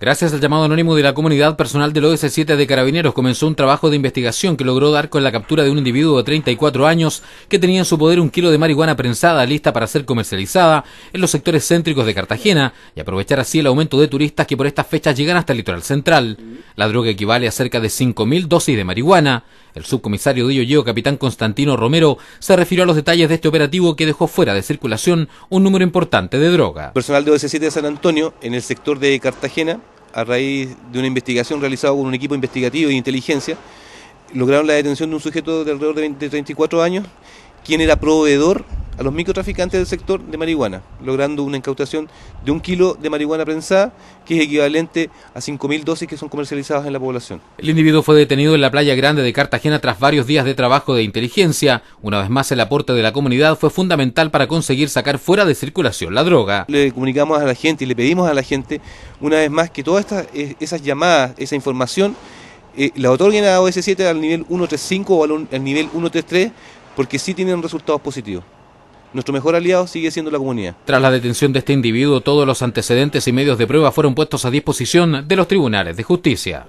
Gracias al llamado anónimo de la comunidad, personal del OS7 de Carabineros comenzó un trabajo de investigación que logró dar con la captura de un individuo de 34 años que tenía en su poder un kilo de marihuana prensada lista para ser comercializada en los sectores céntricos de Cartagena y aprovechar así el aumento de turistas que por estas fechas llegan hasta el litoral central. La droga equivale a cerca de 5.000 dosis de marihuana. El subcomisario de Yoyeo, capitán Constantino Romero, se refirió a los detalles de este operativo que dejó fuera de circulación un número importante de droga. Personal de OS7 de San Antonio, en el sector de Cartagena, a raíz de una investigación realizada por un equipo investigativo de inteligencia, lograron la detención de un sujeto de alrededor de, 20, 34 años, quien era proveedor a los microtraficantes del sector de marihuana, logrando una incautación de un kilo de marihuana prensada, que es equivalente a 5.000 dosis que son comercializadas en la población. El individuo fue detenido en la playa grande de Cartagena tras varios días de trabajo de inteligencia. Una vez más, el aporte de la comunidad fue fundamental para conseguir sacar fuera de circulación la droga. Le comunicamos a la gente y le pedimos a la gente, una vez más, que todas estas, eh, esas llamadas, esa información, eh, la otorguen a OS7 al nivel 135 o al nivel 133 porque sí tienen resultados positivos. Nuestro mejor aliado sigue siendo la comunidad. Tras la detención de este individuo, todos los antecedentes y medios de prueba fueron puestos a disposición de los tribunales de justicia.